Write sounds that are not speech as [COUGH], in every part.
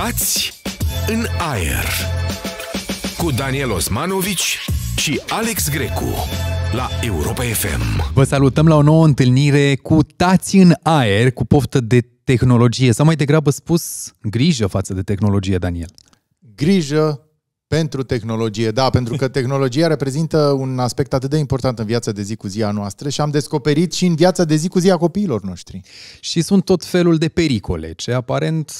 Mutați în aer cu Daniel Osmanovici și Alex Grecu la Europa FM. Vă salutăm la o nouă întâlnire cu Tați în aer, cu poftă de tehnologie, sau mai degrabă spus, grijă față de tehnologie, Daniel. Grijă pentru tehnologie, da, pentru că tehnologia reprezintă un aspect atât de important în viața de zi cu zi a noastră și am descoperit și în viața de zi cu zi a copiilor noștri. Și sunt tot felul de pericole, ce aparent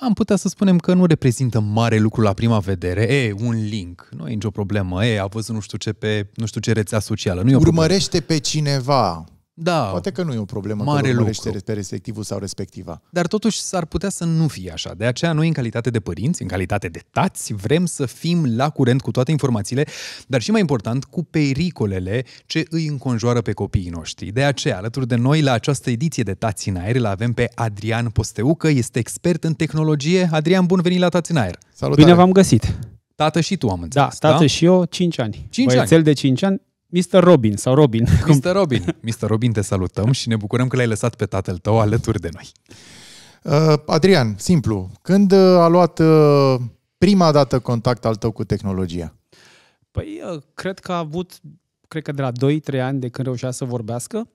am putea să spunem că nu reprezintă mare lucru la prima vedere. E, un link, nu e nicio problemă. E, a văzut nu știu ce pe nu știu ce rețea socială. Nu e Urmărește pe cineva da. Poate că nu e o problemă mare că lucru. pe respectivul sau respectiva. Dar totuși s-ar putea să nu fie așa. De aceea noi, în calitate de părinți, în calitate de tați, vrem să fim la curent cu toate informațiile, dar și mai important, cu pericolele ce îi înconjoară pe copiii noștri. De aceea, alături de noi, la această ediție de Tați în Aer, la avem pe Adrian Posteucă, este expert în tehnologie. Adrian, bun venit la Tați în Aer! Salutare. Bine v-am găsit! Tată și tu am înțeles, da? tată da? și eu, 5 ani. 5 ani. de 5 ani, Mr. Robin sau Robin. [LAUGHS] Mr. Robin. Mr. Robin, te salutăm și ne bucurăm că l-ai lăsat pe tatăl tău alături de noi. Uh, Adrian, simplu, când uh, a luat uh, prima dată contact al tău cu tehnologia? Păi, cred că a avut, cred că de la 2-3 ani de când reușea să vorbească.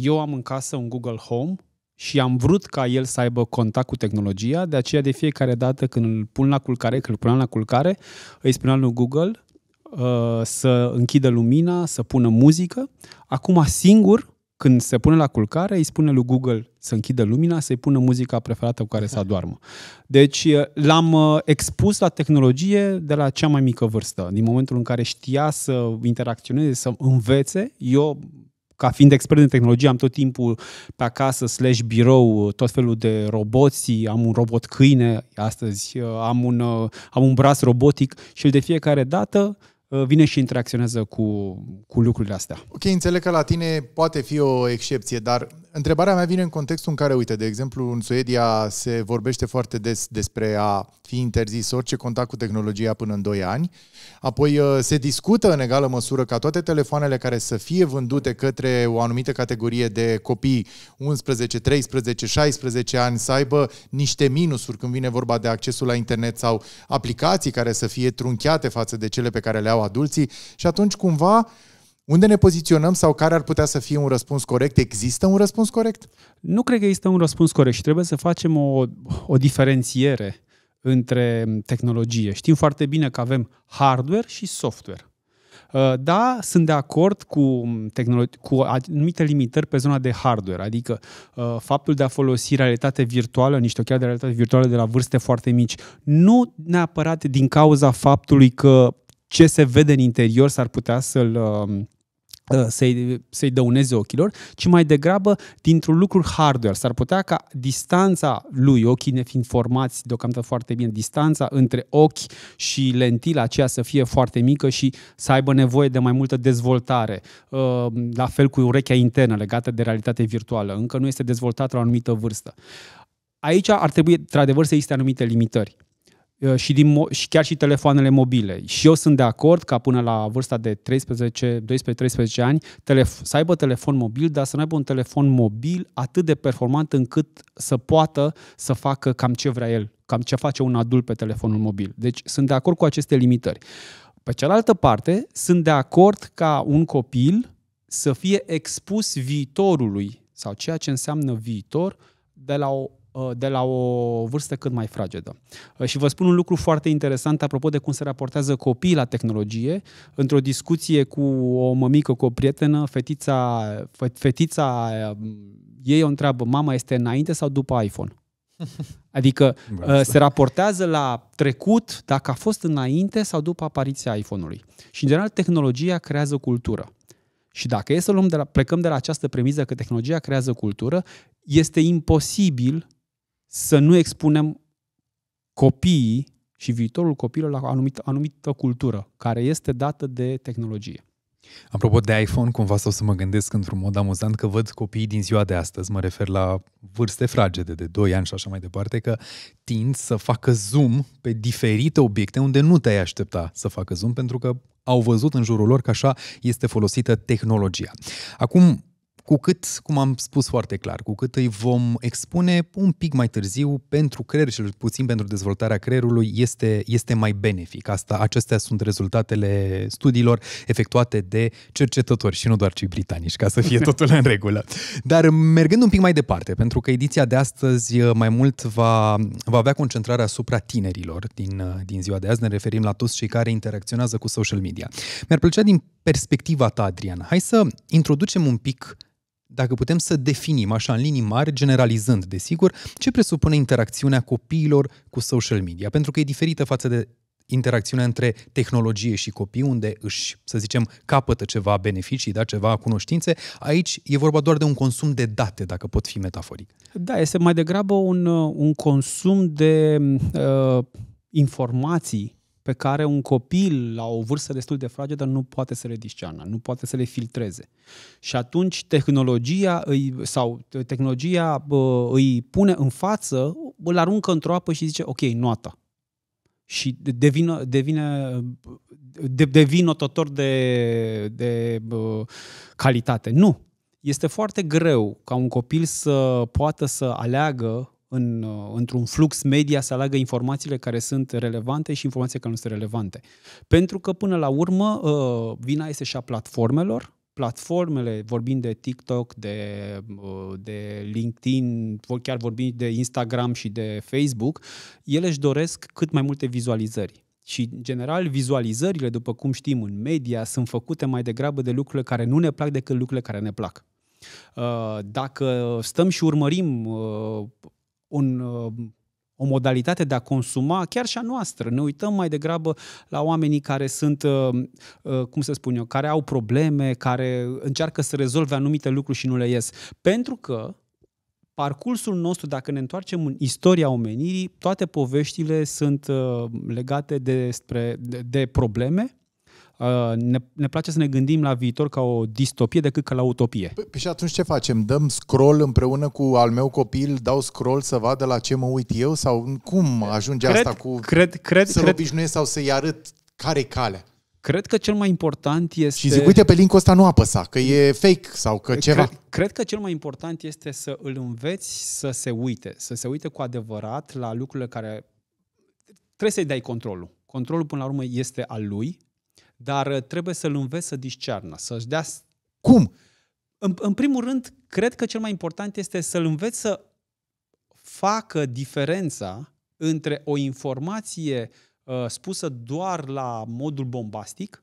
Eu am în casă un Google Home și am vrut ca el să aibă contact cu tehnologia, de aceea de fiecare dată când îl pun la culcare, când îl puneam la culcare, îi spuneam lui Google – Uh, să închidă lumina, să pună muzică. Acum singur, când se pune la culcare, îi spune lui Google să închidă lumina, să-i pună muzica preferată cu care să adoarmă. Deci uh, l-am uh, expus la tehnologie de la cea mai mică vârstă. Din momentul în care știa să interacționeze, să învețe, eu ca fiind expert în tehnologie, am tot timpul pe acasă, slash birou, tot felul de roboți, am un robot câine astăzi, am un, am un braț robotic și de fiecare dată Uh, vine și interacționează cu, cu lucrurile astea. Ok, înțeleg că la tine poate fi o excepție, dar Întrebarea mea vine în contextul în care, uite, de exemplu, în Suedia se vorbește foarte des despre a fi interzis orice contact cu tehnologia până în 2 ani. Apoi uh, se discută în egală măsură ca toate telefoanele care să fie vândute către o anumită categorie de copii 11, 13, 16 ani să aibă niște minusuri când vine vorba de accesul la internet sau aplicații care să fie trunchiate față de cele pe care le au adulții și atunci cumva unde ne poziționăm sau care ar putea să fie un răspuns corect? Există un răspuns corect? Nu cred că există un răspuns corect și trebuie să facem o, o diferențiere între tehnologie. Știm foarte bine că avem hardware și software. Uh, da, sunt de acord cu, cu anumite limitări pe zona de hardware, adică uh, faptul de a folosi realitate virtuală, niște ochiali de realitate virtuală de la vârste foarte mici, nu neapărat din cauza faptului că ce se vede în interior s-ar putea să-l um, Uh, să-i, să-i dăuneze ochilor, ci mai degrabă dintr-un lucru hardware. S-ar putea ca distanța lui, ochii ne fiind formați deocamdată foarte bine, distanța între ochi și lentila aceea să fie foarte mică și să aibă nevoie de mai multă dezvoltare. Uh, la fel cu urechea internă legată de realitate virtuală. Încă nu este dezvoltată la o anumită vârstă. Aici ar trebui, într-adevăr, să existe anumite limitări. Uh, și, din, și chiar și telefoanele mobile. Și eu sunt de acord ca până la vârsta de 13, 12-13 ani telef- să aibă telefon mobil, dar să nu aibă un telefon mobil atât de performant încât să poată să facă cam ce vrea el, cam ce face un adult pe telefonul mobil. Deci sunt de acord cu aceste limitări. Pe cealaltă parte, sunt de acord ca un copil să fie expus viitorului sau ceea ce înseamnă viitor de la o Uh, de la o vârstă cât mai fragedă. Uh, și vă spun un lucru foarte interesant apropo de cum se raportează copiii la tehnologie. Într-o discuție cu o mămică, cu o prietenă, fetița, fetița um, ei o întreabă, mama este înainte sau după iPhone? [LAUGHS] Adică uh, se raportează la trecut dacă a fost înainte sau după apariția iPhone-ului. Și în general tehnologia creează cultură. Și dacă e să luăm de la, plecăm de la această premiză că tehnologia creează cultură, este imposibil să nu expunem copiii și viitorul copiilor la anumită, anumită cultură care este dată de tehnologie. Apropo de iPhone, cumva stau să mă gândesc într-un mod amuzant că văd copiii din ziua de astăzi, mă refer la vârste fragede de 2 ani și așa mai departe, că tind să facă zoom pe diferite obiecte unde nu te-ai aștepta să facă zoom, pentru că au văzut în jurul lor că așa este folosită tehnologia. Acum, cu cât, cum am spus foarte clar, cu cât îi vom expune un pic mai târziu pentru creier și puțin pentru dezvoltarea creierului, este, este mai benefic. Asta, acestea sunt rezultatele studiilor efectuate de cercetători și nu doar cei britanici, ca să fie totul în regulă. Dar mergând un pic mai departe, pentru că ediția de astăzi mai mult va, va avea concentrarea asupra tinerilor din, din ziua de azi, ne referim la toți cei care interacționează cu social media. Mi-ar plăcea din perspectiva ta, Adrian, hai să introducem un pic dacă putem să definim, așa în linii mari, generalizând, desigur, ce presupune interacțiunea copiilor cu social media, pentru că e diferită față de interacțiunea între tehnologie și copii, unde își, să zicem, capătă ceva beneficii, da, ceva cunoștințe. Aici e vorba doar de un consum de date, dacă pot fi metaforic. Da, este mai degrabă un, un consum de uh, informații pe care un copil la o vârstă destul de fragedă nu poate să le discearnă, nu poate să le filtreze. Și atunci tehnologia îi, sau tehnologia bă, îi pune în față, îl aruncă într-o apă și zice, ok, noata. Și devine, devine de, devii notător de, de bă, calitate. Nu. Este foarte greu ca un copil să poată să aleagă în, uh, într-un flux media să aleagă informațiile care sunt relevante și informațiile care nu sunt relevante. Pentru că, până la urmă, uh, vina este și a platformelor, platformele, vorbind de TikTok, de, uh, de LinkedIn, chiar vorbind de Instagram și de Facebook, ele își doresc cât mai multe vizualizări. Și, în general, vizualizările, după cum știm în media, sunt făcute mai degrabă de lucrurile care nu ne plac decât lucrurile care ne plac. Dacă stăm și urmărim un, uh, o modalitate de a consuma chiar și a noastră. Ne uităm mai degrabă la oamenii care sunt, uh, uh, cum să spun eu, care au probleme, care încearcă să rezolve anumite lucruri și nu le ies. Pentru că parcursul nostru, dacă ne întoarcem în istoria omenirii, toate poveștile sunt legate despre, de, de probleme Uh, ne, ne place să ne gândim la viitor ca o distopie decât ca la utopie. Păi, păi și atunci ce facem? Dăm scroll împreună cu al meu copil, dau scroll să vadă la ce mă uit eu sau cum ajunge cred, asta cu cred, cred, să-l cred, obișnuiesc sau să-i arăt care-i calea? Cred că cel mai important este... Și zic, uite, pe linkul ăsta nu apăsa, că e fake sau că ceva. Cred, cred că cel mai important este să îl înveți să se uite, să se uite cu adevărat la lucrurile care... Trebuie să-i dai controlul. Controlul, până la urmă, este al lui dar uh, trebuie să-l înveți să discearnă, să-și dea... Cum? În, în primul rând, cred că cel mai important este să-l înveți să facă diferența între o informație uh, spusă doar la modul bombastic,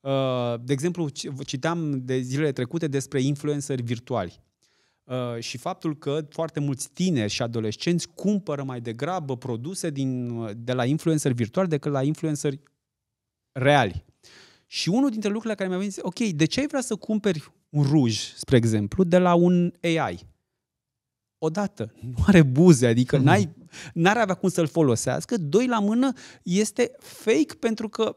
uh, de exemplu, citeam de zilele trecute despre influenceri virtuali uh, și faptul că foarte mulți tineri și adolescenți cumpără mai degrabă produse din, uh, de la influenceri virtuali decât la influenceri reali. Și unul dintre lucrurile care mi-a venit, ok, de ce ai vrea să cumperi un ruj, spre exemplu, de la un AI? Odată, nu are buze, adică mhm. n-ai, n-ar avea cum să-l folosească. Doi, la mână, este fake pentru că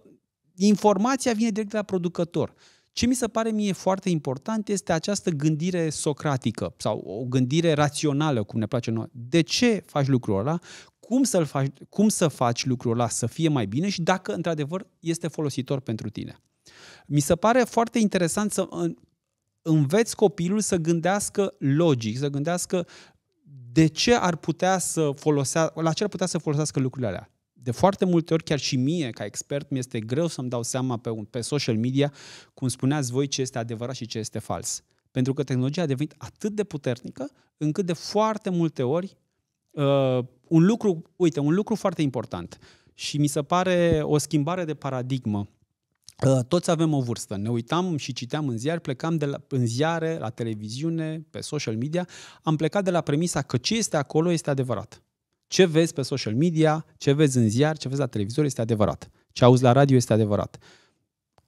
informația vine direct de la producător. Ce mi se pare mie foarte important este această gândire socratică sau o gândire rațională, cum ne place nouă. De ce faci lucrul ăla? cum, să-l faci, cum să faci lucrul ăla să fie mai bine și dacă, într-adevăr, este folositor pentru tine. Mi se pare foarte interesant să înveți copilul să gândească logic, să gândească de ce ar putea să folosească, la ce ar putea să folosească lucrurile alea. De foarte multe ori, chiar și mie, ca expert, mi este greu să-mi dau seama pe, un, pe social media, cum spuneați voi, ce este adevărat și ce este fals. Pentru că tehnologia a devenit atât de puternică, încât de foarte multe ori uh, un lucru, uite, un lucru foarte important și mi se pare o schimbare de paradigmă. Uh, toți avem o vârstă. Ne uitam și citeam în ziar, plecam de la, în ziare, la televiziune, pe social media. Am plecat de la premisa că ce este acolo este adevărat. Ce vezi pe social media, ce vezi în ziar, ce vezi la televizor este adevărat. Ce auzi la radio este adevărat.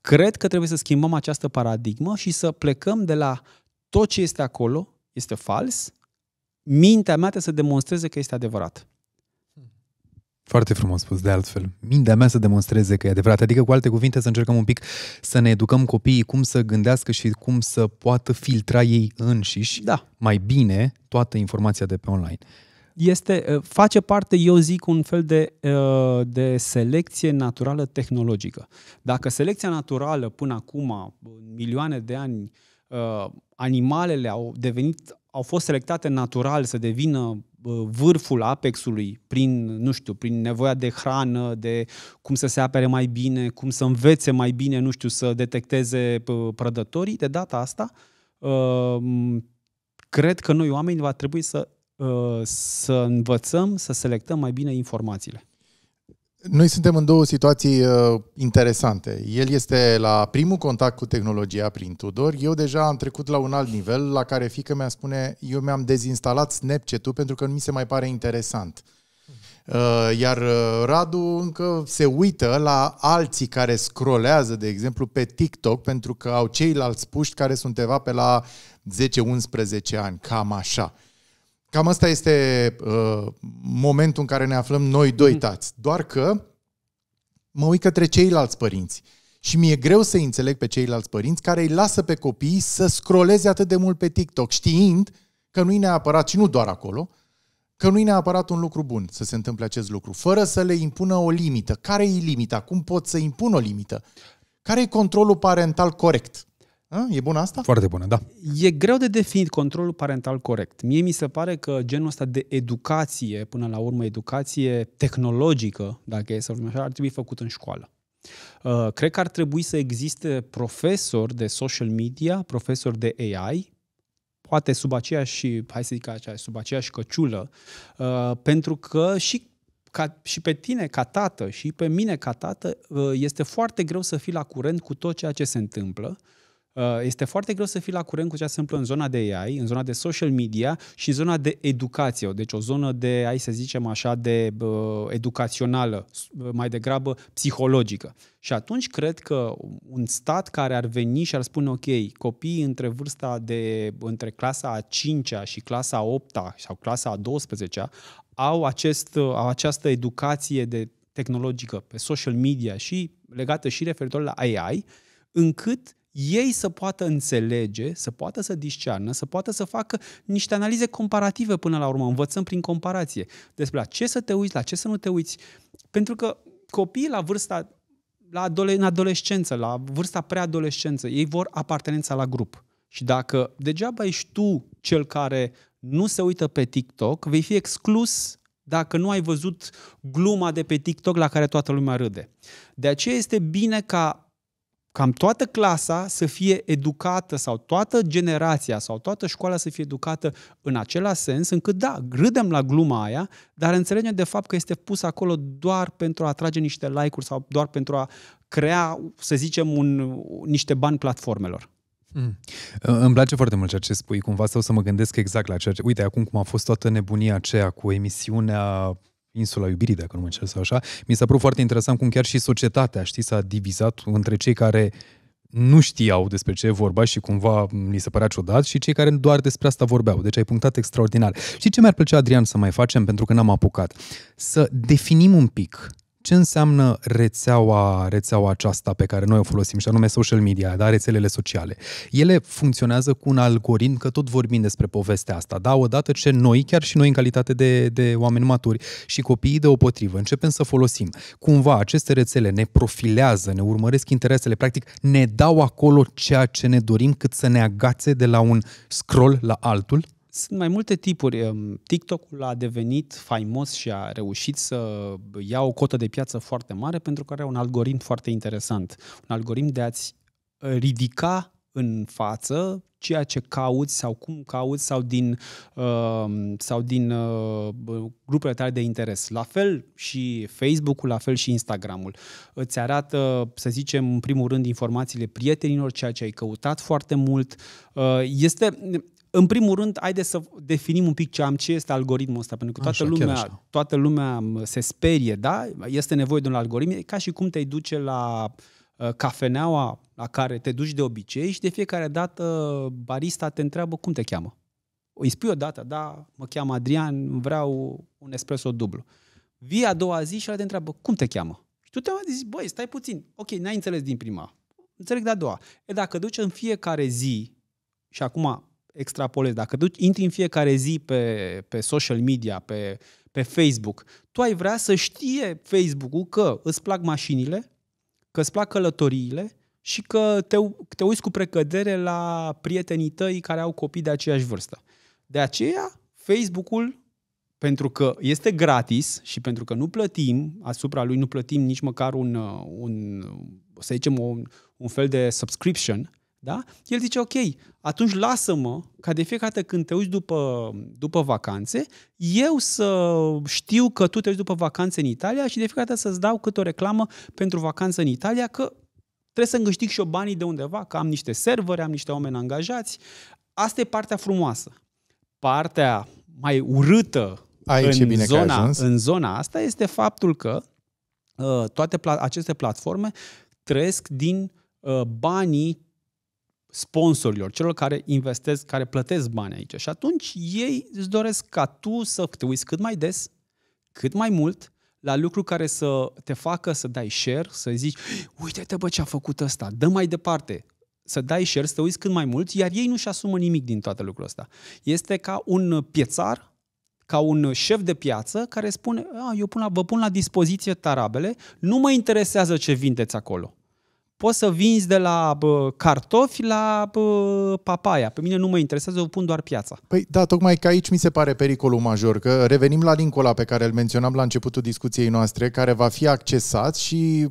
Cred că trebuie să schimbăm această paradigmă și să plecăm de la tot ce este acolo este fals, mintea mea trebuie să demonstreze că este adevărat. Foarte frumos spus, de altfel. Mintea mea să demonstreze că e adevărat. Adică, cu alte cuvinte, să încercăm un pic să ne educăm copiii cum să gândească și cum să poată filtra ei înșiși da. mai bine toată informația de pe online. Este, uh, face parte, eu zic, un fel de, uh, de selecție naturală tehnologică. Dacă selecția naturală până acum, milioane de ani, uh, animalele au devenit au fost selectate natural să devină vârful apexului prin, nu știu, prin nevoia de hrană, de cum să se apere mai bine, cum să învețe mai bine, nu știu, să detecteze prădătorii, de data asta, um, cred că noi oamenii va trebui să, uh, să învățăm să selectăm mai bine informațiile. Noi suntem în două situații uh, interesante. El este la primul contact cu tehnologia prin Tudor. Eu deja am trecut la un alt nivel la care fică mi-a spune eu mi-am dezinstalat Snapchat-ul pentru că nu mi se mai pare interesant. Uh, iar uh, Radu încă se uită la alții care scrolează, de exemplu, pe TikTok pentru că au ceilalți puști care sunt undeva pe la 10-11 ani, cam așa. Cam asta este uh, momentul în care ne aflăm noi doi mm. tați. Doar că mă uit către ceilalți părinți. Și mi-e greu să înțeleg pe ceilalți părinți care îi lasă pe copii să scroleze atât de mult pe TikTok, știind că nu-i neapărat, și nu doar acolo, că nu-i neapărat un lucru bun să se întâmple acest lucru, fără să le impună o limită. Care e limita? Cum pot să impun o limită? Care e controlul parental corect? A, e bună asta? Foarte bună, da. E greu de definit controlul parental corect. Mie mi se pare că genul ăsta de educație, până la urmă educație tehnologică, dacă e să vorbim așa, ar trebui făcut în școală. Uh, cred că ar trebui să existe profesori de social media, profesori de AI, poate sub aceeași, hai să zic așa, sub aceeași căciulă, uh, pentru că și ca, și pe tine ca tată și pe mine ca tată, uh, este foarte greu să fii la curent cu tot ceea ce se întâmplă Uh, este foarte greu să fii la curent cu ce se întâmplă în zona de AI, în zona de social media și în zona de educație, deci o zonă de, hai să zicem așa, de uh, educațională, uh, mai degrabă psihologică. Și atunci cred că un stat care ar veni și ar spune, ok, copiii între vârsta de, între clasa a 5-a și clasa a 8-a sau clasa a 12-a au, acest, uh, au această educație de tehnologică pe social media și legată și referitor la AI, încât ei să poată înțelege, să poată să discearnă, să poată să facă niște analize comparative până la urmă. Învățăm prin comparație despre la ce să te uiți, la ce să nu te uiți. Pentru că copiii la vârsta, la adole- în adolescență, la vârsta preadolescență, ei vor apartenența la grup. Și dacă degeaba ești tu cel care nu se uită pe TikTok, vei fi exclus dacă nu ai văzut gluma de pe TikTok la care toată lumea râde. De aceea este bine ca cam toată clasa să fie educată sau toată generația sau toată școala să fie educată în același sens, încât da, râdem la gluma aia, dar înțelegem de fapt că este pus acolo doar pentru a atrage niște like-uri sau doar pentru a crea, să zicem, un, niște bani platformelor. Mm. Îmi place foarte mult ceea ce spui, cumva stau să mă gândesc exact la ceea ce... Uite, acum cum a fost toată nebunia aceea cu emisiunea insula iubirii, dacă nu mă înșel sau așa, mi s-a părut foarte interesant cum chiar și societatea, știi, s-a divizat între cei care nu știau despre ce vorba și cumva li se părea ciudat și cei care doar despre asta vorbeau. Deci ai punctat extraordinar. Și ce mi-ar plăcea, Adrian, să mai facem, pentru că n-am apucat? Să definim un pic ce înseamnă rețeaua, rețeaua aceasta pe care noi o folosim, și anume social media, da, rețelele sociale. Ele funcționează cu un algoritm, că tot vorbim despre povestea asta, da, odată ce noi, chiar și noi în calitate de, de oameni maturi și copiii de potrivă, începem să folosim. Cumva aceste rețele ne profilează, ne urmăresc interesele, practic ne dau acolo ceea ce ne dorim cât să ne agațe de la un scroll la altul, sunt mai multe tipuri. Ehm, TikTok-ul a devenit faimos și a reușit să ia o cotă de piață foarte mare pentru că are un algoritm foarte interesant. Un algoritm de a-ți ridica în față ceea ce cauți sau cum cauți sau din, uh, sau din uh, ehm, grupele tale de interes. La fel și Facebook-ul, la fel și Instagram-ul. Îți arată, să zicem, în primul rând, informațiile prietenilor, ceea ce ai căutat foarte mult. Uh, este, în primul rând, haideți să definim un pic ce am, ce este algoritmul ăsta, pentru că toată, așa, lumea, așa. toată lumea se sperie, da? Este nevoie de un algoritm, e ca și cum te duce la uh, cafeneaua la care te duci de obicei și de fiecare dată barista te întreabă cum te cheamă. Îi spui odată, da, mă cheamă Adrian, vreau un espresso dublu. Vii a doua zi și ăla te întreabă, cum te cheamă? Și tu te zici, băi, stai puțin, ok, n-ai înțeles din prima, înțeleg de a doua. E dacă duci în fiecare zi, și acum extrapolezi, dacă duci, intri în fiecare zi pe, pe social media, pe, pe Facebook, tu ai vrea să știe Facebook-ul că îți plac mașinile, că îți plac călătoriile și că te, te uiți cu precădere la prietenii tăi care au copii de aceeași vârstă. De aceea, Facebook-ul, pentru că este gratis și pentru că nu plătim, asupra lui nu plătim nici măcar un, uh, un să zicem, un, un fel de subscription, da? El zice, ok, atunci lasă-mă ca de fiecare dată când te uiți după, după vacanțe, eu să știu că tu te uiți după vacanțe în Italia și de fiecare dată să-ți dau câte o reclamă pentru vacanță în Italia, că trebuie să-mi și eu banii de undeva, că am niște servere, am niște oameni angajați. Asta e partea frumoasă. Partea mai urâtă Aici în, bine zona, în zona asta este faptul că uh, toate pla- aceste platforme trăiesc din uh, banii sponsorilor, celor care investesc, care plătesc bani aici. Și atunci ei îți doresc ca tu să te uiți cât mai des, cât mai mult, la lucruri care să te facă să dai share, să zici, uite-te bă ce a făcut ăsta, dă mai departe, să dai share, să te uiți cât mai mult, iar ei nu-și asumă nimic din toată lucrul ăsta. Este ca un piețar, ca un șef de piață care spune, ah, eu pun la, vă pun la dispoziție tarabele, nu mă interesează ce vindeți acolo poți să vinzi de la bă, cartofi la bă, papaya. Pe mine nu mă interesează, o pun doar piața. Păi da, tocmai că aici mi se pare pericolul major, că revenim la Lincola pe care îl menționam la începutul discuției noastre, care va fi accesat și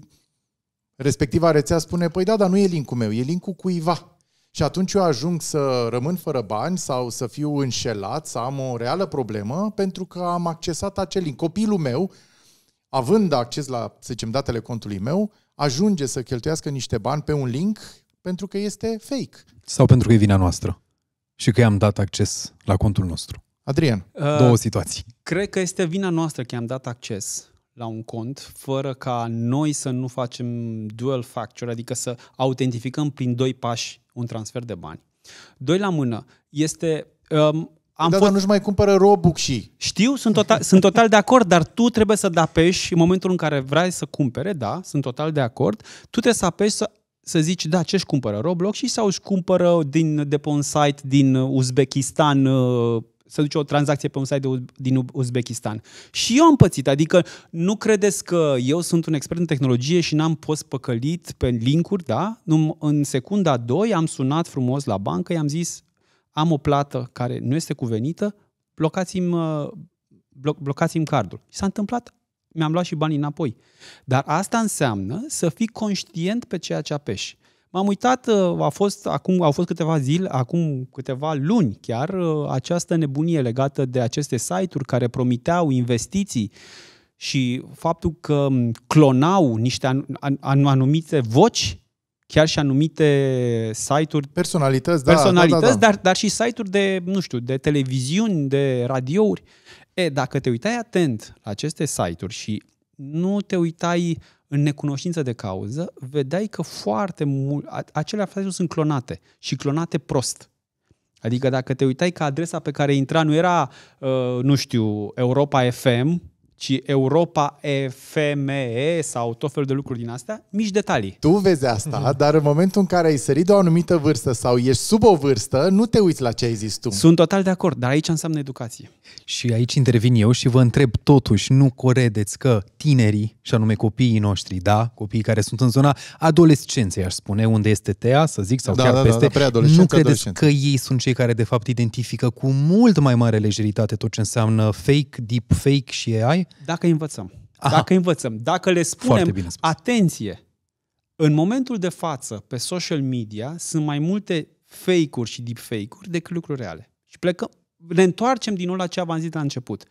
respectiva rețea spune, păi da, dar nu e linkul meu, e linkul cuiva. Și atunci eu ajung să rămân fără bani sau să fiu înșelat, să am o reală problemă pentru că am accesat acel link. Copilul meu având acces la, să zicem, datele contului meu, ajunge să cheltuiască niște bani pe un link pentru că este fake. Sau pentru că e vina noastră și că i-am dat acces la contul nostru. Adrian, uh, două situații. Cred că este vina noastră că i-am dat acces la un cont fără ca noi să nu facem dual factor, adică să autentificăm prin doi pași un transfer de bani. Doi la mână. Este um, am da, fost... dar nu-și mai cumpără Robux și. Știu, sunt total, sunt total de acord, dar tu trebuie să apeși în momentul în care vrei să cumpere, da, sunt total de acord, tu trebuie să apeși să să zici, da, ce-și cumpără Roblox și sau își cumpără din, de pe un site din uh, Uzbekistan uh, să duce o tranzacție pe un site de, din Uzbekistan. Și eu am pățit, adică nu credeți că eu sunt un expert în tehnologie și n-am fost păcălit pe linkuri, da? În secunda 2 am sunat frumos la bancă, i-am zis, am o plată care nu este cuvenită, blocați-mi, uh, bloc, blocați-mi cardul. s-a întâmplat, mi-am luat și banii înapoi. Dar asta înseamnă să fii conștient pe ceea ce apeși. M-am uitat, uh, a fost, acum, au fost câteva zile, acum câteva luni chiar, uh, această nebunie legată de aceste site-uri care promiteau investiții și faptul că mm, clonau niște anumite voci chiar și anumite site-uri. Personalități, da. Personalități, da, da, da. Dar, dar și site-uri de, nu știu, de televiziuni, de radiouri. E, dacă te uitai atent la aceste site-uri și nu te uitai în necunoștință de cauză, vedeai că foarte mult, acele site-uri sunt clonate și clonate prost. Adică dacă te uitai că adresa pe care intra nu era, uh, nu știu, Europa FM, ci Europa FME sau tot felul de lucruri din astea, mici detalii. Tu vezi asta, mhm. dar în momentul în care ai sărit de o anumită vârstă sau ești sub o vârstă, nu te uiți la ce ai zis tu. Sunt total de acord, dar aici înseamnă educație. Și aici intervin eu și vă întreb totuși, nu coredeți că tinerii, și anume copiii noștri, da, copiii care sunt în zona adolescenței, aș spune, unde este TEA, să zic, sau da, chiar da, da peste, da, da, nu credeți că ei sunt cei care de fapt identifică cu mult mai mare lejeritate tot ce înseamnă fake, deep fake și AI? Dacă învățăm. Aha. Dacă învățăm. Dacă le spunem, bine spus. atenție, în momentul de față, pe social media, sunt mai multe fake-uri și deepfake-uri decât lucruri reale. Și plecăm, ne întoarcem din nou la ce am zis la început.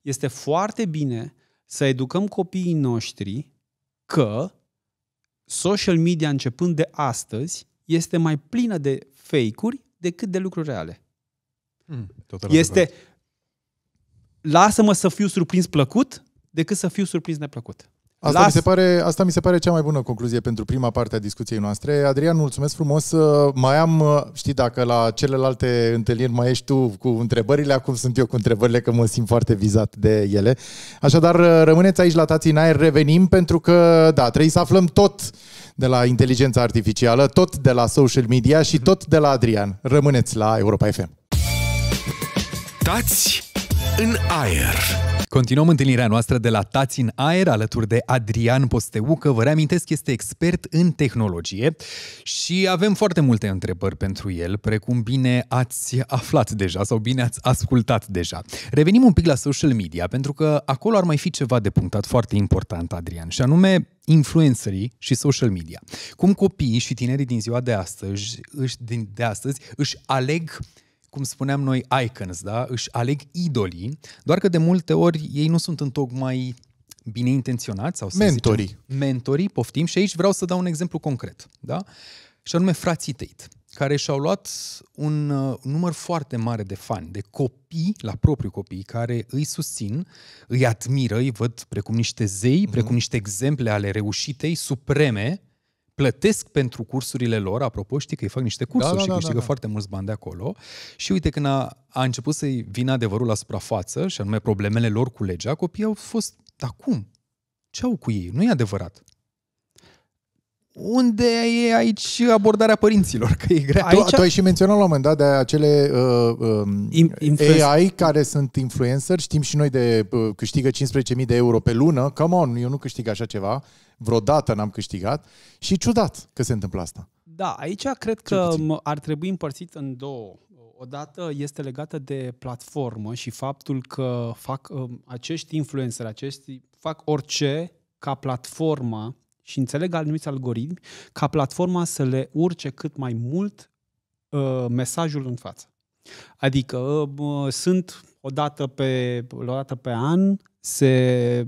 Este foarte bine să educăm copiii noștri că social media începând de astăzi este mai plină de fake-uri decât de lucruri reale. Mm, este adevărat lasă-mă să fiu surprins plăcut decât să fiu surprins neplăcut. Asta, Las. mi se pare, asta mi se pare cea mai bună concluzie pentru prima parte a discuției noastre. Adrian, mulțumesc frumos. Uh, mai am, uh, știi, dacă la celelalte întâlniri mai ești tu cu întrebările, acum sunt eu cu întrebările, că mă simt foarte vizat de ele. Așadar, uh, rămâneți aici la Tații în aer, revenim, pentru că, da, trebuie să aflăm tot de la inteligența artificială, tot de la social media și mhm. tot de la Adrian. Rămâneți la Europa FM. Tați în aer. Continuăm întâlnirea noastră de la Tați în aer, alături de Adrian Posteucă. Vă reamintesc, este expert în tehnologie și avem foarte multe întrebări pentru el, precum bine ați aflat deja sau bine ați ascultat deja. Revenim un pic la social media, pentru că acolo ar mai fi ceva de punctat foarte important, Adrian, și anume influencerii și social media. Cum copiii și tinerii din ziua de astăzi, de astăzi își aleg cum spuneam noi, icons, da? își aleg idolii, doar că de multe ori ei nu sunt tocmai bine intenționați sau să mentorii. Zicem, mentorii, poftim, și aici vreau să dau un exemplu concret, da? și anume frații Tate care și-au luat uh, un număr foarte mare de fani, de copii, la propriu copii, care îi susțin, îi admiră, îi văd precum niște zei, mm-hmm. precum mhm. niște exemple ale reușitei supreme plătesc pentru cursurile lor, apropo, știi că îi fac niște cursuri da, da, și da, câștigă da, da, foarte mulți bani de acolo. Și uite, când a, a început să-i vină adevărul la suprafață, și anume problemele lor cu legea, copiii au fost, dar cum? Ce au cu ei? Nu e adevărat. Unde e aici abordarea părinților? [LAUGHS] Că e grea. Aici... Tu, tu ai și menționat la un moment dat de acele uh, uh, um, AI care sunt influencer. Știm și noi de uh, câștigă 15.000 de euro pe lună. Come on, eu nu câștig așa ceva vreodată n-am câștigat și e ciudat că se întâmplă asta. Da, aici cred că ar trebui împărțit în două. Odată este legată de platformă și faptul că fac ă, acești influenceri, acești fac orice ca platforma și înțeleg anumiți algoritmi, ca platforma să le urce cât mai mult uh, mesajul în față. Adică uh, sunt odată pe, odată pe an se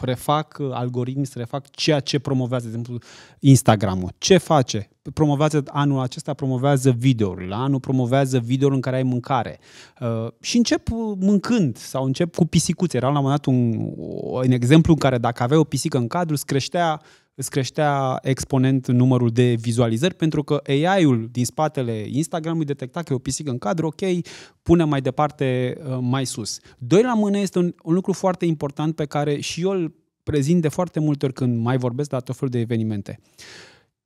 refac algoritmi, se refac ceea ce promovează, de exemplu, Instagram-ul. Ce face? Promovează anul acesta, promovează videouri. La anul promovează videouri în care ai mâncare. Uh, și încep mâncând sau încep cu pisicuțe. Era la un moment dat un, un exemplu în care dacă aveai o pisică în cadru, îți creștea îți creștea exponent numărul de vizualizări, pentru că AI-ul din spatele Instagram-ului detecta că e o pisică în cadru, ok, pune mai departe, uh, mai sus. Doi la mână este un, un lucru foarte important pe care și eu îl prezint de foarte multe ori când mai vorbesc la tot felul de evenimente.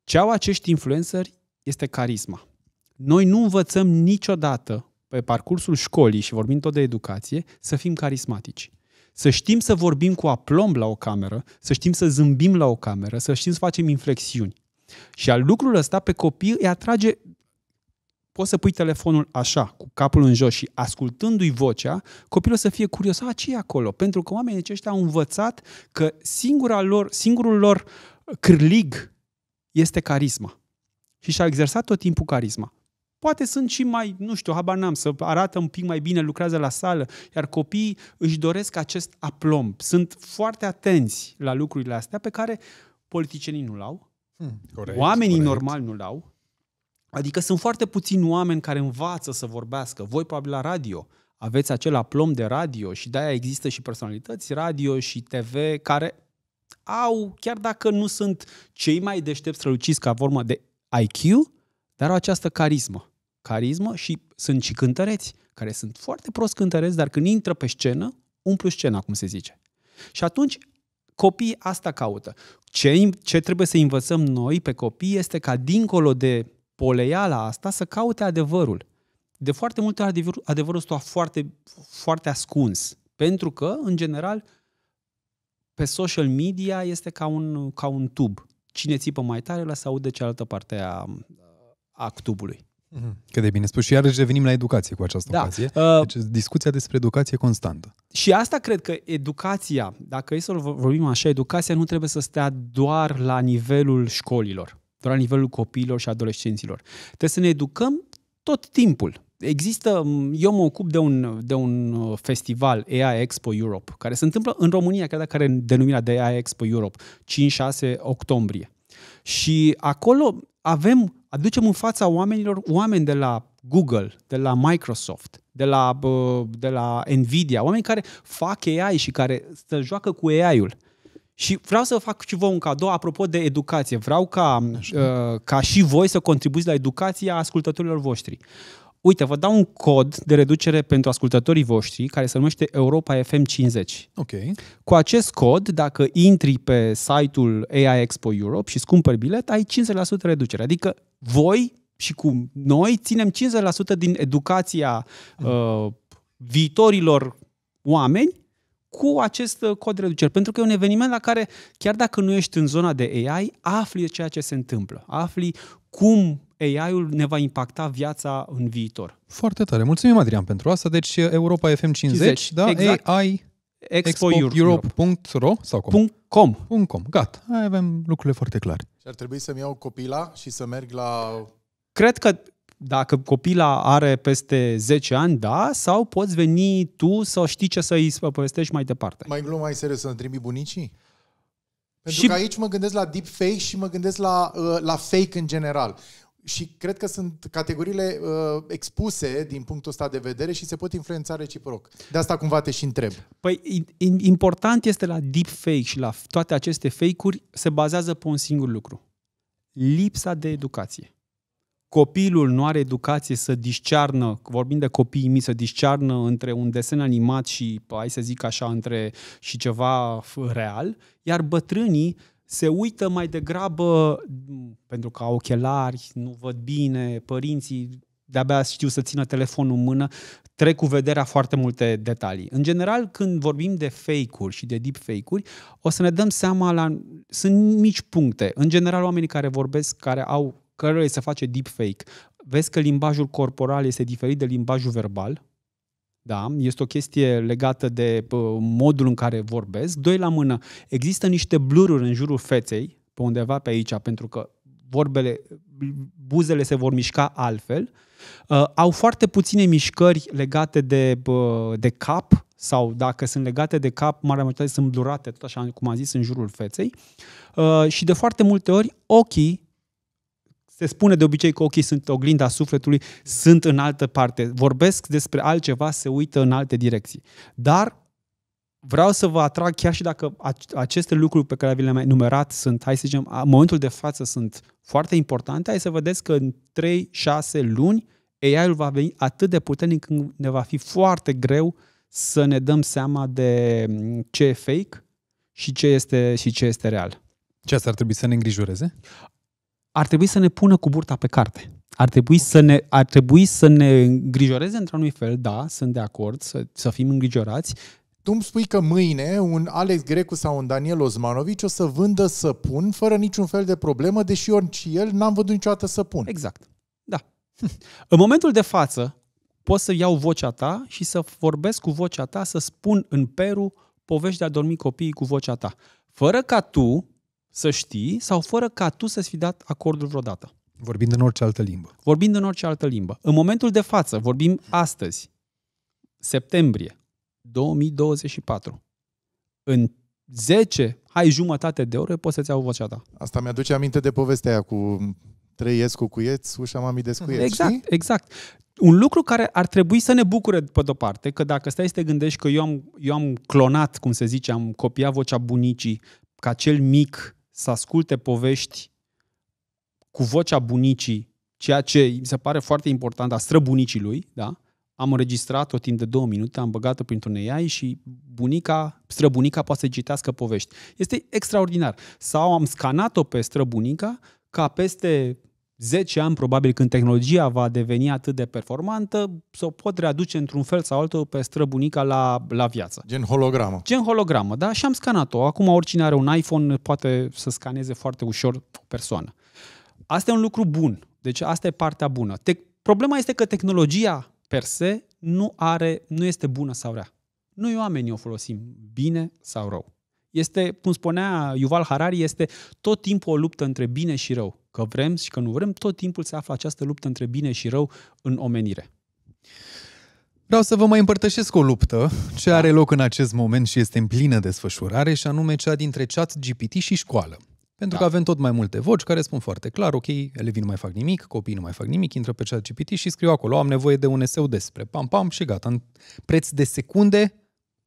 Ce au acești influenceri este carisma. Noi nu învățăm niciodată pe parcursul școlii, și vorbim tot de educație, să fim carismatici. Să știm să vorbim cu aplomb la o cameră, să știm să zâmbim la o cameră, să știm să facem inflexiuni. Și al lucrul ăsta pe copii îi atrage poți să pui telefonul așa, cu capul în jos și ascultându-i vocea, copilul să fie curios, a, ce e acolo? Pentru că oamenii aceștia au învățat că singura lor, singurul lor cârlig este carisma. Și și-a exersat tot timpul carisma. Poate sunt și mai, nu știu, habar n-am, să arată un pic mai bine, lucrează la sală, iar copiii își doresc acest aplomb. Sunt foarte atenți la lucrurile astea pe care politicienii nu-l au, hmm, corect, oamenii corect. normali nu-l au, adică sunt foarte puțini oameni care învață să vorbească. Voi probabil la radio aveți acel aplomb de radio și de-aia există și personalități radio și TV care au, chiar dacă nu sunt cei mai deștepți străluciți ca formă de IQ, dar au această carismă carismă și sunt și cântăreți, care sunt foarte prost cântăreți, dar când intră pe scenă, umplu scena, cum se zice. Și atunci copiii asta caută. Ce, ce trebuie să învățăm noi pe copii este ca dincolo de poleiala asta să caute adevărul. De foarte multe ori adevărul stă foarte, foarte ascuns, pentru că, în general, pe social media este ca un, ca un tub. Cine țipă mai tare, lasă audă cealaltă parte a, a tubului. Cât de bine spus. Și iarăși revenim la educație cu această da. ocazie. Uh, deci discuția despre educație constantă. Și asta cred că educația, dacă e să vorbim așa, educația nu trebuie să stea doar la nivelul școlilor, doar la nivelul copiilor și adolescenților. Trebuie să ne educăm tot timpul. Există, eu mă ocup de un, de un uh, festival, AI Expo Europe, care se întâmplă în România, chiar dacă are denumirea de AI Expo Europe, 5-6 octombrie. Și acolo avem aducem în fața oamenilor oameni de la Google, de la Microsoft, de la, de la Nvidia, oameni care fac AI și care se joacă cu AI-ul. Și vreau să fac și vouă un cadou apropo de educație. Vreau ca, uh, ca și voi să contribuiți la educația ascultătorilor voștri. Uite, vă dau un cod de reducere pentru ascultătorii voștri care se numește Europa FM 50. Ok. Cu acest cod, dacă intri pe site-ul AI Expo Europe și scumpări bilet, ai 50% reducere. Adică voi și cu noi ținem 50% din educația mhm. uh, viitorilor oameni cu acest uh, cod de reducere. Pentru că e un eveniment la care, chiar dacă nu ești în zona de AI, afli ceea ce se întâmplă. Afli cum AI-ul ne va impacta viața în viitor. Foarte tare. Mulțumim, Adrian, pentru asta. Deci Europa FM 50, 50 da? Exact. AI Europe.ro sau com? .com. .com. Gata. Hai avem lucrurile foarte clare. Și ar trebui să-mi iau copila și să merg la... Cred că dacă copila are peste 10 ani, da, sau poți veni tu să știi ce să-i povestești mai departe. Mai glumă, mai serios, să-mi trimi bunicii? Pentru și... că aici mă gândesc la deepfake și mă gândesc la, uh, la fake în general și cred că sunt categoriile uh, expuse din punctul ăsta de vedere și se pot influența reciproc. De asta cumva te și întreb. Păi important este la deepfake și la toate aceste fake-uri se bazează pe un singur lucru. Lipsa de educație. Copilul nu are educație să discearnă, vorbind de copiii mii, să discearnă între un desen animat și, hai să zic așa, între și ceva real, iar bătrânii se uită mai degrabă pentru că au ochelari, nu văd bine, părinții de-abia știu să țină telefonul în mână, trec cu vederea foarte multe detalii. În general, când vorbim de fake-uri și de deepfake-uri, o să ne dăm seama la... Sunt mici puncte. În general, oamenii care vorbesc, care au cărora se face deepfake, vezi că limbajul corporal este diferit de limbajul verbal, da? Este o chestie legată de modul în care vorbesc. Doi la mână, există niște blururi în jurul feței, pe undeva pe aici, pentru că vorbele, buzele se vor mișca altfel. Uh, au foarte puține mișcări legate de, uh, de cap sau dacă sunt legate de cap, marea majoritate sunt blurate, tot așa cum am zis, în jurul feței. Uh, și de foarte multe ori ochii se spune de obicei că ochii sunt oglinda sufletului, sunt în altă parte, vorbesc despre altceva, se uită în alte direcții. Dar vreau să vă atrag, chiar și dacă aceste lucruri pe care vi le-am enumerat sunt, hai să zicem, în momentul de față sunt foarte importante, hai să vedeți că în 3-6 luni AI-ul va veni atât de puternic când ne va fi foarte greu să ne dăm seama de ce e fake și ce este, și ce este real. Ce asta ar trebui să ne îngrijoreze? ar trebui să ne pună cu burta pe carte. Ar trebui, să ne, ar trebui să ne îngrijoreze într-un fel, da, sunt de acord, să, să fim îngrijorați. Tu îmi spui că mâine un Alex Grecu sau un Daniel Osmanovic o să vândă săpun fără niciun fel de problemă, deși orice el n-am văzut niciodată săpun. Exact, da. [LAUGHS] În momentul de față, pot să iau vocea ta și să vorbesc cu vocea ta, să spun în Peru povești de a dormi copiii cu vocea ta. Fără ca tu să știi sau fără ca tu să-ți fi dat acordul vreodată. Vorbind în orice altă limbă. Vorbind în orice altă limbă. În momentul de față, vorbim astăzi, septembrie 2024. În 10, hai jumătate de oră, poți să-ți iau vocea ta. Asta mi-aduce aminte de povestea aia cu trei cu cuieț, ușa mamii descuieți. Exact, știi? exact. Un lucru care ar trebui să ne bucure pe de-o parte, că dacă stai să te gândești că eu am, eu am clonat, cum se zice, am copiat vocea bunicii ca cel mic să asculte povești cu vocea bunicii, ceea ce mi se pare foarte important, a străbunicii lui, da? Am înregistrat-o timp de două minute, am băgat-o printr-un AI și bunica, străbunica poate să citească povești. Este extraordinar. Sau am scanat-o pe străbunica ca peste 10 ani, probabil când tehnologia va deveni atât de performantă, să o pot readuce într-un fel sau altul pe străbunica la, la viață. Gen hologramă. Gen hologramă, da? Și am scanat-o. Acum oricine are un iPhone poate să scaneze foarte ușor o persoană. Asta e un lucru bun. Deci asta e partea bună. Te- problema este că tehnologia per se nu, are, nu este bună sau rea. Noi oamenii o folosim bine sau rău. Este, cum spunea Yuval Harari, este tot timpul o luptă între bine și rău că vrem și că nu vrem, tot timpul se află această luptă între bine și rău în omenire. Vreau să vă mai împărtășesc o luptă ce da. are loc în acest moment și este în plină desfășurare și anume cea dintre chat GPT și școală. Pentru da. că avem tot mai multe voci care spun foarte clar, ok, elevii nu mai fac nimic, copiii nu mai fac nimic, intră pe chat GPT și scriu acolo, am nevoie de un eseu despre pam pam și gata. În preț de secunde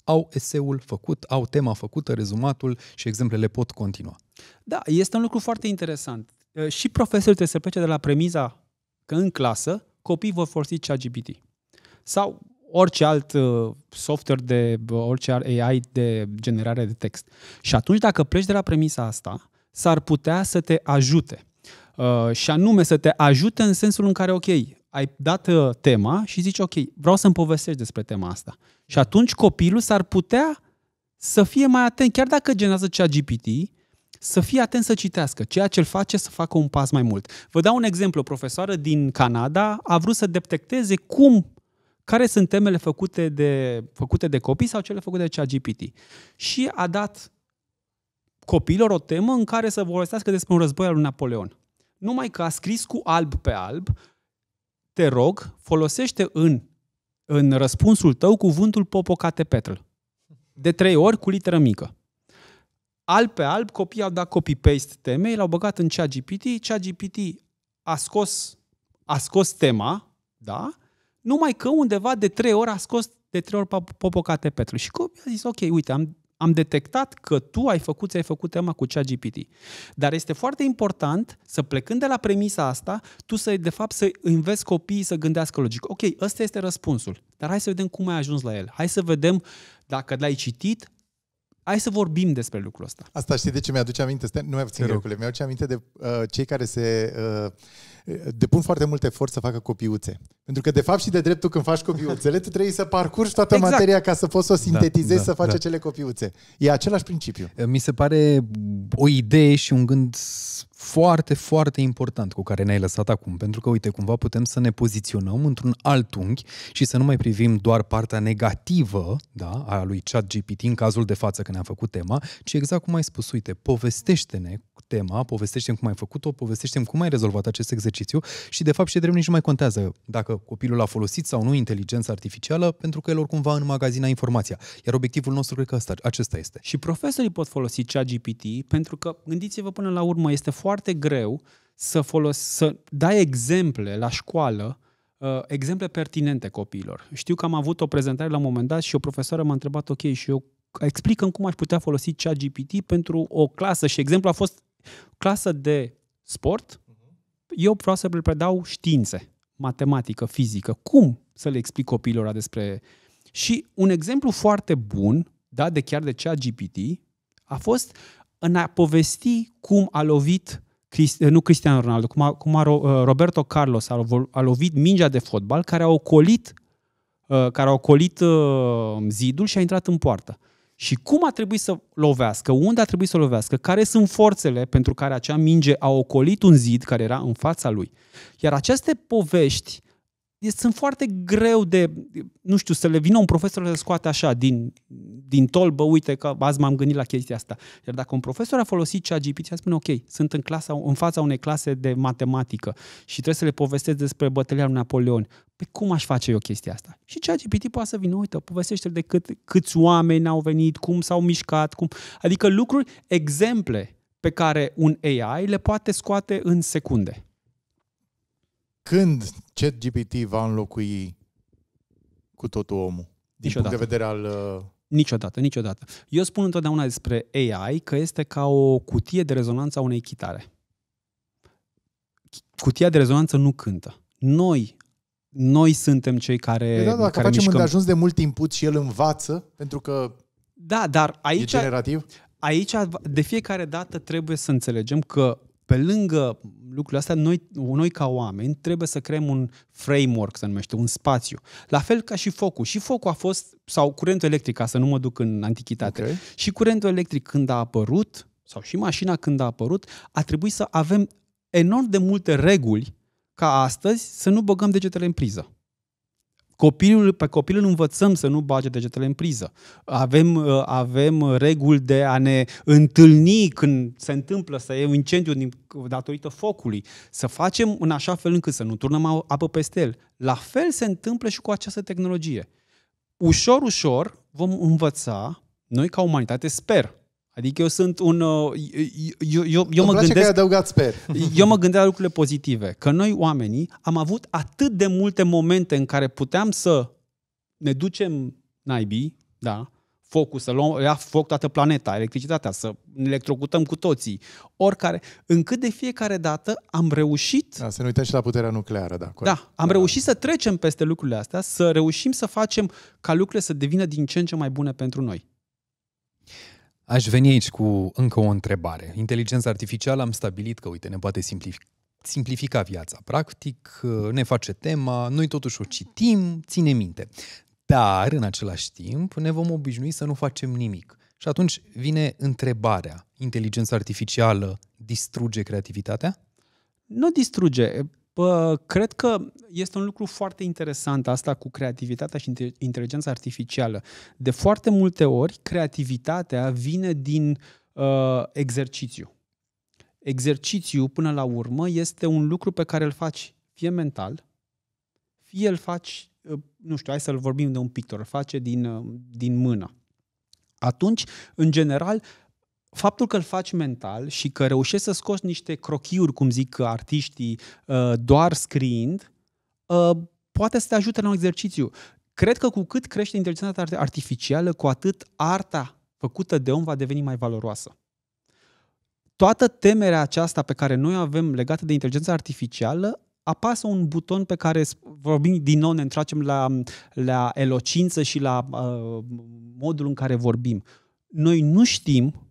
au eseul făcut, au tema făcută, rezumatul și exemplele pot continua. Da, este un lucru foarte interesant și profesorii trebuie să plece de la premiza că în clasă copiii vor folosi ChatGPT sau orice alt software de orice AI de generare de text. Și atunci dacă pleci de la premisa asta, s-ar putea să te ajute. Uh, și anume să te ajute în sensul în care, ok, ai dat uh, tema și zici, ok, vreau să-mi povestești despre tema asta. Și atunci copilul s-ar putea să fie mai atent, chiar dacă generează cea GPT, să fie atent să citească, ceea ce îl face să facă un pas mai mult. Vă dau un exemplu. O profesoară din Canada a vrut să detecteze cum care sunt temele făcute de, făcute de copii sau cele făcute de cea GPT Și a dat copiilor o temă în care să vorbească despre un război al lui Napoleon. Numai că a scris cu alb pe alb, te rog, folosește în, în răspunsul tău cuvântul Popocatepetl. De trei ori cu literă mică alb pe alb, copiii au dat copy-paste teme, l-au băgat în ChatGPT, GPT a scos, a scos tema, da? Numai că undeva de trei ori a scos de trei ori popocate Petru. Și copiii a zis, ok, uite, am, am detectat că tu ai făcut, ți-ai făcut tema cu GPT Dar este foarte important să plecând de la premisa asta, tu să, de fapt, să înveți copiii să gândească logic. Ok, ăsta este răspunsul, dar hai să vedem cum ai ajuns la el. Hai să vedem dacă l-ai citit, Hai să vorbim despre lucrul ăsta. Asta știi de ce mi-aduce aminte? Stai, nu mai puțin lucrurile. Mi-aduce aminte de uh, cei care se uh, uh, depun foarte mult efort să facă copiuțe. Pentru că, de fapt, și de dreptul când faci copiuțele, tu trebuie să parcurgi toată exact. materia ca să poți să o da, sintetizezi, da, da, să faci da. acele copiuțe. E același principiu. Mi se pare o idee și un gând foarte, foarte important cu care ne-ai lăsat acum, pentru că, uite, cumva putem să ne poziționăm într-un alt unghi și să nu mai privim doar partea negativă da, a lui ChatGPT în cazul de față când ne-am făcut tema, ci exact cum ai spus, uite, povestește-ne tema, povestește cum ai făcut-o, povestește cum ai rezolvat acest exercițiu și de fapt și drept nici nu mai contează dacă copilul a folosit sau nu inteligența artificială pentru că el oricum va înmagazina informația. Iar obiectivul nostru cred că asta, acesta este. Și profesorii pot folosi ChatGPT pentru că, gândiți-vă până la urmă, este foarte greu să, folos- să dai exemple la școală Uh, exemple pertinente copiilor. Știu că am avut o prezentare la un moment dat și o profesoară m-a întrebat, ok, și eu explică cum aș putea folosi ChatGPT pentru o clasă și exemplu a fost Clasă de sport, eu vreau să le predau științe, matematică, fizică. Cum să le explic copiilor despre... Și un exemplu foarte bun, da, de chiar de cea GPT, a fost în a povesti cum a lovit nu Cristiano Ronaldo, cum a, cum a uh, Roberto Carlos a, a lovit mingea de fotbal care a ocolit uh, care a ocolit uh, zidul și a intrat în poartă și cum a trebuit să lovească, unde a trebuit să lovească, care sunt forțele pentru care acea minge a ocolit un zid care era în fața lui. Iar aceste povești sunt foarte greu de, nu știu, să le vină un profesor să le scoate așa din, din tolbă, uite că azi m-am gândit la chestia asta. Iar dacă un profesor a folosit cea GPT, a spune, ok, sunt în, clasa, în fața unei clase de matematică și trebuie să le povestesc despre bătălia lui Napoleon. Pe păi cum aș face eu chestia asta? Și chat GPT poate să vină, uite, povestește de cât, câți oameni au venit, cum s-au mișcat, cum... adică lucruri, exemple pe care un AI le poate scoate în secunde. Când ChatGPT va înlocui cu totul omul? Din niciodată. punct de vedere al... Uh, niciodată, niciodată. Eu spun întotdeauna despre AI că este ca o cutie de rezonanță a unei chitare. Cutia de rezonanță nu cântă. Noi noi suntem cei care. Păi da, da, care facem mișcăm. îndeajuns de mult input și el învață, pentru că. Da, dar aici. E generativ? Aici, de fiecare dată, trebuie să înțelegem că pe lângă lucrurile astea, noi, noi ca oameni trebuie să creăm un framework, să numește, un spațiu. La fel ca și focul. Și focul a fost, sau curentul electric, ca să nu mă duc în antichitate. Okay. Și curentul electric când a apărut, sau și mașina când a apărut, a trebuit să avem enorm de multe reguli ca astăzi să nu băgăm degetele în priză. Copilul, pe îl învățăm să nu bage degetele în priză. Avem, uh, avem reguli de a ne întâlni când se întâmplă să e un incendiu din, datorită focului. Să facem în așa fel încât să nu turnăm apă peste el. La fel se întâmplă și cu această tehnologie. Ușor, ușor vom învăța, noi ca umanitate sper, Adică eu sunt un... Uh, eu, eu, eu, eu mă gândesc... Că sper. [LAUGHS] Eu mă gândesc la lucrurile pozitive. Că noi, oamenii, am avut atât de multe momente în care puteam să ne ducem naibii, da, focul, să luăm, ia foc toată planeta, electricitatea, să ne electrocutăm cu toții, oricare, încât de fiecare dată am reușit... Da, să ne uităm și la puterea nucleară, da. Corect. Da, am da. reușit să trecem peste lucrurile astea, să reușim să facem ca lucrurile să devină din ce în ce mai bune pentru noi. Aș veni aici cu încă o întrebare. Inteligența artificială am stabilit că, uite, ne poate simplifica simplifica viața, practic, uh, ne face tema, noi totuși o citim, ține minte. Dar, în același timp, ne vom obișnui să nu facem nimic. Și atunci vine întrebarea, inteligența artificială distruge creativitatea? Nu distruge, Bă, cred că este un lucru foarte interesant asta cu creativitatea și inteligența artificială. De foarte multe ori, creativitatea vine din uh, exercițiu. Exercițiu, până la urmă, este un lucru pe care îl faci fie mental, fie îl faci, uh, nu știu, hai să-l vorbim de un pictor, îl face din, uh, din mână. Atunci, în general, uh, faptul că îl faci mental și că reușești să scoți niște crochiuri, cum zic artiștii, uh, doar scriind, uh, poate să te ajute la un exercițiu. Cred că cu cât crește inteligența artificială, cu atât arta făcută de om va deveni mai valoroasă. Toată temerea aceasta pe care noi o avem legată de inteligența artificială apasă un buton pe care vorbim din nou, ne întracem la, la elocință și la uh, modul în care vorbim. Noi nu știm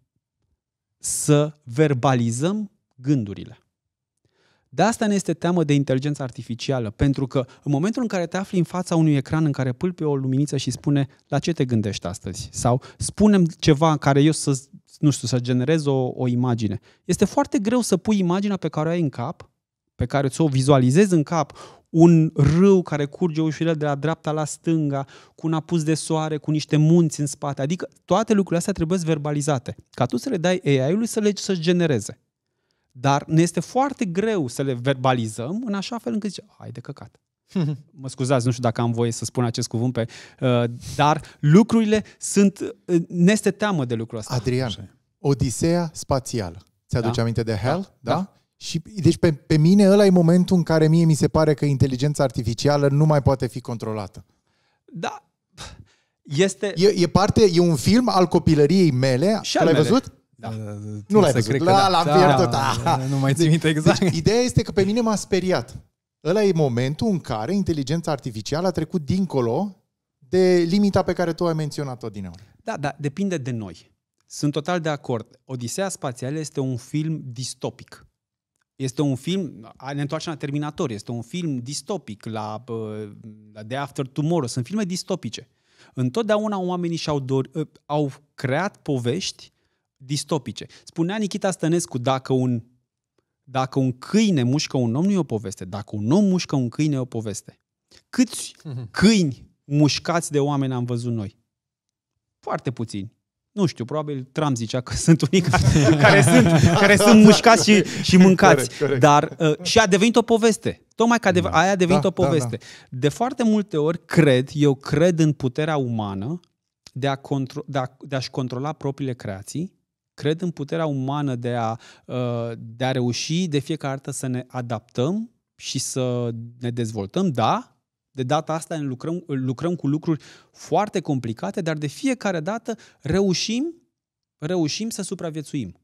să verbalizăm gândurile. De asta ne este teamă de inteligența artificială, pentru că în momentul în care te afli în fața unui ecran în care pâlpe o luminiță și spune la ce te gândești astăzi sau spunem ceva care eu să, nu știu, să generez o, o imagine, este foarte greu să pui imaginea pe care o ai în cap, pe care ți-o vizualizezi în cap, un râu care curge ușurel de la dreapta la stânga, cu un apus de soare, cu niște munți în spate. Adică toate lucrurile astea trebuie verbalizate, ca tu să le dai AI-ului să le, să genereze. Dar ne este foarte greu să le verbalizăm în așa fel încât zice, hai de căcat. [LAUGHS] mă scuzați, nu știu dacă am voie să spun acest cuvânt, pe, uh, dar lucrurile sunt, uh, ne este teamă de lucrul ăsta. Adrian, așa. Odiseea spațială. Ți-aduce da? aminte de Hell? Da? da? da? Și, deci pe, pe mine ăla e momentul în care mie mi se pare că inteligența artificială nu mai poate fi controlată. Da. Este... E, e parte, e un film al copilăriei mele. Și l-ai văzut? Da. da nu l-ai văzut. La, da. l-am da, pierdut. Da, da. da. Nu mai țin minte deci, exact. Deci, ideea este că pe mine m-a speriat. Ăla e momentul în care inteligența artificială a trecut dincolo de limita pe care tu ai menționat-o din Da, da, depinde de noi. Sunt total de acord. Odisea spațială este un film distopic este un film, ne întoarcem la Terminator, este un film distopic, la, la The After Tomorrow, sunt filme distopice. Întotdeauna oamenii și-au dor, ă, au creat povești distopice. Spunea Nikita Stănescu, dacă un, dacă un câine mușcă un om, nu e o poveste. Dacă un om mușcă un câine, e o poveste. Câți mhm. câini mușcați de oameni am văzut noi? Foarte puțini nu știu, probabil Trump zicea că [LAUGHS] sunt unii care, [LAUGHS] care sunt, care sunt mușcați și, și mâncați. Corect, corect. Dar uh, și a devenit o poveste. Tocmai că a da. aia a devenit da, o da, poveste. Da, da. De foarte multe ori cred, eu cred în puterea umană de, a contro- de, a, de a-și controla propriile creații, cred în puterea umană de a, uh, de a reuși de fiecare dată să ne adaptăm și să ne dezvoltăm, da, de data asta lucrăm, lucrăm cu lucruri foarte complicate, dar de fiecare dată reușim, reușim să supraviețuim.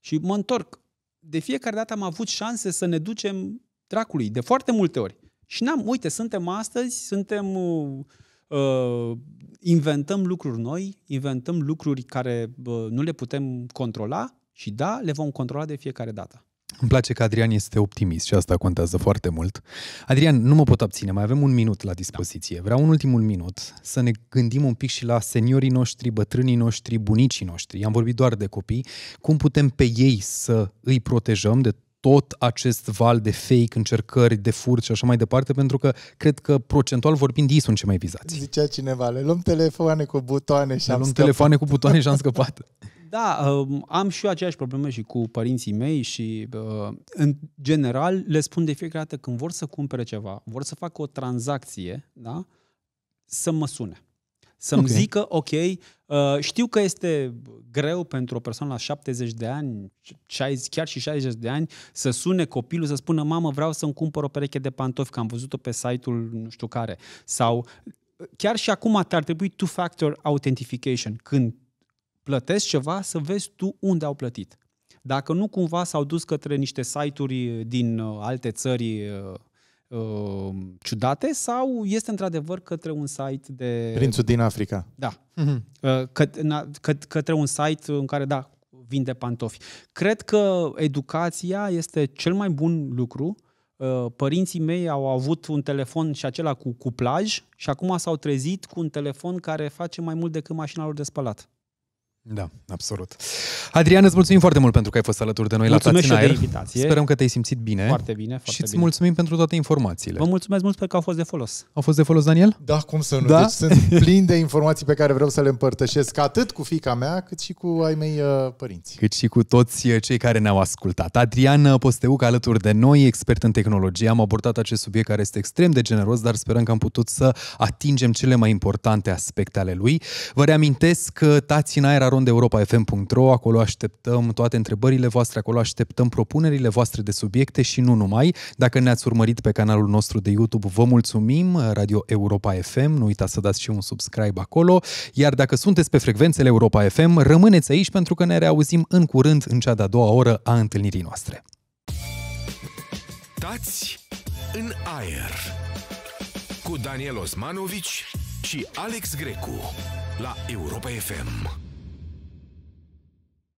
Și mă întorc. De fiecare dată am avut șanse să ne ducem dracului, de foarte multe ori. Și n-am, uite, suntem astăzi, suntem, uh, uh inventăm lucruri noi, inventăm lucruri care uh, nu le putem controla și da, le vom controla de fiecare dată. Îmi place că Adrian este optimist și asta contează foarte mult. Adrian, nu mă pot abține, mai avem un minut la dispoziție. Vreau un ultimul minut să ne gândim un pic și la seniorii noștri, bătrânii noștri, bunicii noștri. Am vorbit doar de copii. Cum putem pe ei să îi protejăm de tot acest val de fake, încercări, de furt și așa mai departe, pentru că cred că procentual vorbind ei sunt cei mai vizați. Zicea cineva, le luăm telefoane cu butoane și le am luăm scăpat. telefoane cu butoane și am scăpat. [LAUGHS] Da, um, am și eu aceeași problemă și cu părinții mei și uh, în general le spun de fiecare dată când vor să cumpere ceva, vor să facă o tranzacție, da? să mă sune. Să-mi okay. zică, ok, uh, știu că este greu pentru o persoană la 70 de ani, chiar și 60 de ani, să sune copilul să spună, mamă, vreau să-mi cumpăr o pereche de pantofi, că am văzut-o pe site-ul nu știu care. Sau chiar și acum ar trebui two-factor authentication. Când plătesc ceva, să vezi tu unde au plătit. Dacă nu cumva s-au dus către niște site-uri uh, din uh, alte țări uh, uh, ciudate sau este într-adevăr către un site de... Prințul din Africa. Da. Uh-huh. Uh, că, na, că, către un site în care, da, vinde pantofi. Cred că educația este cel mai bun lucru. Uh, părinții mei au avut un telefon și acela cu cuplaj și acum s-au trezit cu un telefon care face mai mult decât mașina lor de spălat. Da, absolut. Adrian, îți mulțumim foarte mult pentru că ai fost alături de noi mulțumesc la Tațin Air. invitație. Sperăm că te-ai simțit bine. Foarte bine, foarte Și îți bine. mulțumim pentru toate informațiile. Vă mulțumesc mult pentru că au fost de folos. Au fost de folos, Daniel? Da, cum să nu. Da? Deci sunt plin de informații pe care vreau să le împărtășesc atât cu fica mea, cât și cu ai mei uh, părinți. Cât și cu toți uh, cei care ne-au ascultat. Adrian uh, Posteuc alături de noi, expert în tehnologie. Am abordat acest subiect care este extrem de generos, dar sperăm că am putut să atingem cele mai importante aspecte ale lui. Vă reamintesc că uh, Tațin Air rondeuropa.fm.ro, acolo așteptăm toate întrebările voastre, acolo așteptăm propunerile voastre de subiecte și nu numai. Dacă ne-ați urmărit pe canalul nostru de YouTube, vă mulțumim, Radio Europa FM, nu uitați să dați și un subscribe acolo, iar dacă sunteți pe frecvențele Europa FM, rămâneți aici pentru că ne reauzim în curând în cea de-a doua oră a întâlnirii noastre. Tați în aer cu Daniel Osmanovici și Alex Grecu la Europa FM.